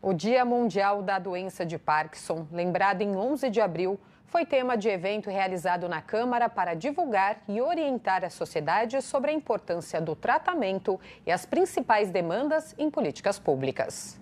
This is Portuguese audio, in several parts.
O Dia Mundial da Doença de Parkinson, lembrado em 11 de abril, foi tema de evento realizado na Câmara para divulgar e orientar a sociedade sobre a importância do tratamento e as principais demandas em políticas públicas.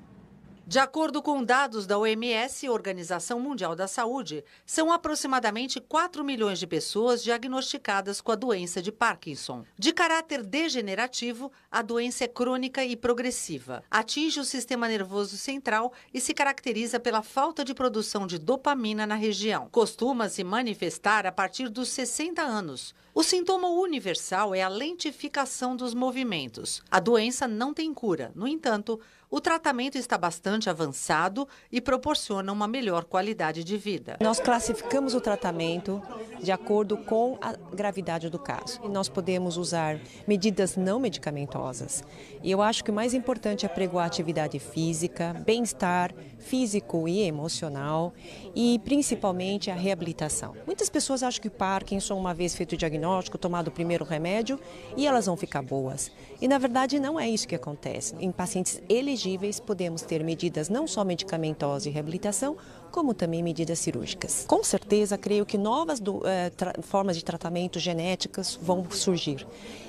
De acordo com dados da OMS, Organização Mundial da Saúde, são aproximadamente 4 milhões de pessoas diagnosticadas com a doença de Parkinson. De caráter degenerativo, a doença é crônica e progressiva. Atinge o sistema nervoso central e se caracteriza pela falta de produção de dopamina na região. Costuma se manifestar a partir dos 60 anos. O sintoma universal é a lentificação dos movimentos. A doença não tem cura. No entanto, o tratamento está bastante avançado e proporciona uma melhor qualidade de vida. Nós classificamos o tratamento de acordo com a gravidade do caso. E nós podemos usar medidas não medicamentosas. E eu acho que o mais importante é pregoar atividade física, bem-estar físico e emocional e principalmente a reabilitação. Muitas pessoas acham que Parkinson, uma vez feito o diagnóstico, tomado o primeiro remédio, e elas vão ficar boas. E na verdade não é isso que acontece. Em pacientes elegíveis, elegíveis, podemos ter medidas não só medicamentosas e reabilitação, como também medidas cirúrgicas. Com certeza, creio que novas do, eh, formas de tratamento genéticas vão surgir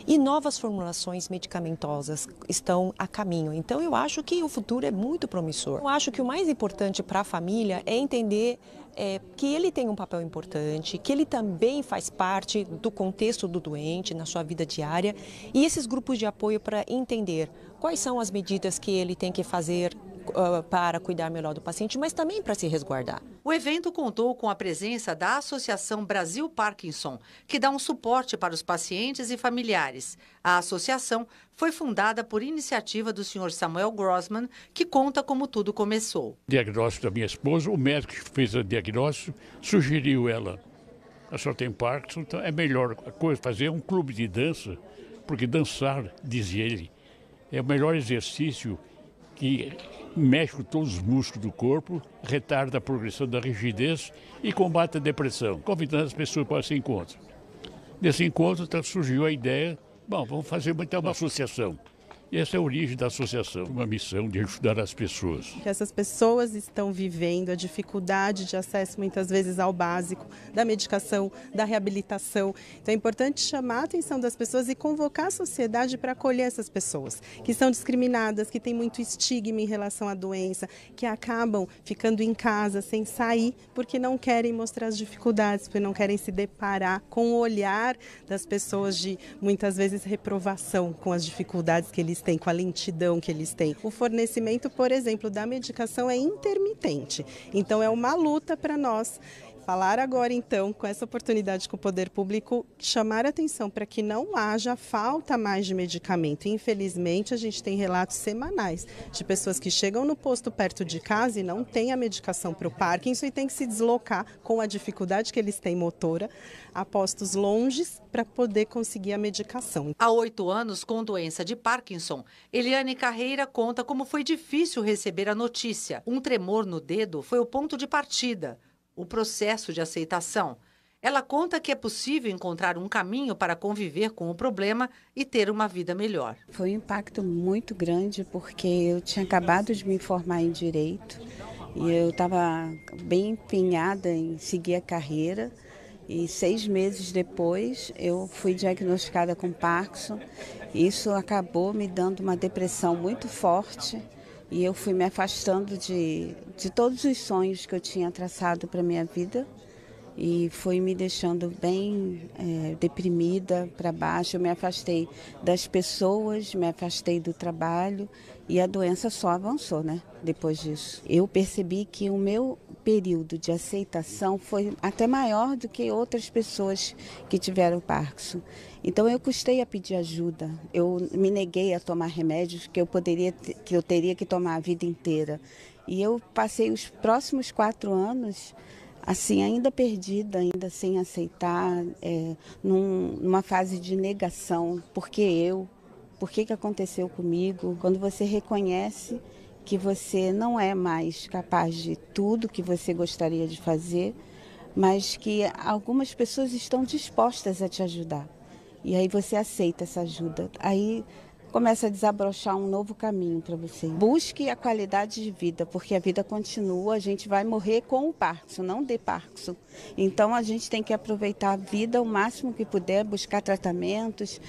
e novas formulações medicamentosas estão a caminho. Então, eu acho que o futuro é muito promissor. Eu acho que o mais importante para a família é entender é, que ele tem um papel importante, que ele também faz parte do contexto do doente, na sua vida diária, e esses grupos de apoio para entender quais são as medidas que ele tem que fazer uh, para cuidar melhor do paciente, mas também para se resguardar. O evento contou com a presença da Associação Brasil Parkinson, que dá um suporte para os pacientes e familiares. A associação foi fundada por iniciativa do senhor Samuel Grossman, que conta como tudo começou. O diagnóstico da minha esposa, o médico que fez o diagnóstico sugeriu ela. A senhora tem Parkinson, então é melhor coisa fazer um clube de dança, porque dançar, diz ele, é o melhor exercício que mexe com todos os músculos do corpo, retarda a progressão da rigidez e combate a depressão, convidando as pessoas para esse encontro. Nesse encontro tá- surgiu a ideia, bom, vamos fazer então uma associação. E essa é a origem da associação, uma missão de ajudar as pessoas. Que essas pessoas estão vivendo a dificuldade de acesso muitas vezes ao básico, da medicação, da reabilitação. Então é importante chamar a atenção das pessoas e convocar a sociedade para acolher essas pessoas que são discriminadas, que têm muito estigma em relação à doença, que acabam ficando em casa sem sair porque não querem mostrar as dificuldades, porque não querem se deparar com o olhar das pessoas de muitas vezes reprovação com as dificuldades que eles eles têm, com a lentidão que eles têm. O fornecimento, por exemplo, da medicação é intermitente. Então é uma luta para nós Falar agora, então, com essa oportunidade com o poder público, chamar atenção para que não haja falta mais de medicamento. Infelizmente, a gente tem relatos semanais de pessoas que chegam no posto perto de casa e não têm a medicação para o Parkinson e tem que se deslocar com a dificuldade que eles têm motora a postos longes para poder conseguir a medicação. Há oito anos, com doença de Parkinson, Eliane Carreira conta como foi difícil receber a notícia. Um tremor no dedo foi o ponto de partida o processo de aceitação. Ela conta que é possível encontrar um caminho para conviver com o problema e ter uma vida melhor. Foi um impacto muito grande porque eu tinha acabado de me formar em direito e eu estava bem empenhada em seguir a carreira. E seis meses depois eu fui diagnosticada com Parkinson. Isso acabou me dando uma depressão muito forte e eu fui me afastando de, de todos os sonhos que eu tinha traçado para minha vida e foi me deixando bem é, deprimida, para baixo. Eu me afastei das pessoas, me afastei do trabalho e a doença só avançou, né? Depois disso, eu percebi que o meu período de aceitação foi até maior do que outras pessoas que tiveram Parkinson. Então eu custei a pedir ajuda. Eu me neguei a tomar remédios que eu poderia, que eu teria que tomar a vida inteira. E eu passei os próximos quatro anos assim, ainda perdida, ainda sem aceitar, é, num, numa fase de negação, porque eu, por que, que aconteceu comigo? Quando você reconhece que você não é mais capaz de tudo que você gostaria de fazer, mas que algumas pessoas estão dispostas a te ajudar. E aí você aceita essa ajuda. Aí começa a desabrochar um novo caminho para você. Busque a qualidade de vida, porque a vida continua, a gente vai morrer com o Parkinson, não de Parkinson. Então a gente tem que aproveitar a vida o máximo que puder, buscar tratamentos,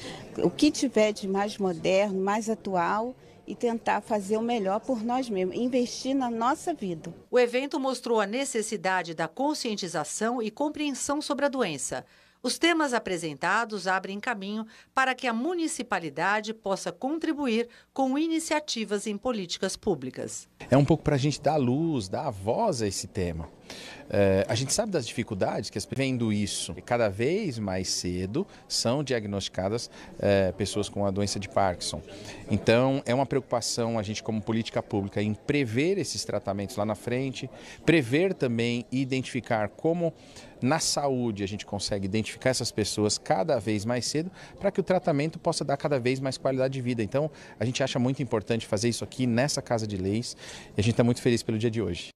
o que tiver de mais moderno, mais atual e tentar fazer o melhor por nós mesmos, investir na nossa vida. O evento mostrou a necessidade da conscientização e compreensão sobre a doença. Os temas apresentados abrem caminho para que a municipalidade possa contribuir com iniciativas em políticas públicas. É um pouco para a gente dar luz, dar voz a esse tema. Eh, a gente sabe das dificuldades que as pessoas vendo isso. cada vez mais cedo são diagnosticadas eh, pessoas com a doença de Parkinson. Então, é uma preocupação a gente, como política pública, em prever esses tratamentos lá na frente, prever também e identificar como na saúde a gente consegue identificar essas pessoas cada vez mais cedo para que o tratamento possa dar cada vez mais qualidade de vida. Então, a gente acha muito importante fazer isso aqui nessa Casa de Leis e a gente está muito feliz pelo dia de hoje.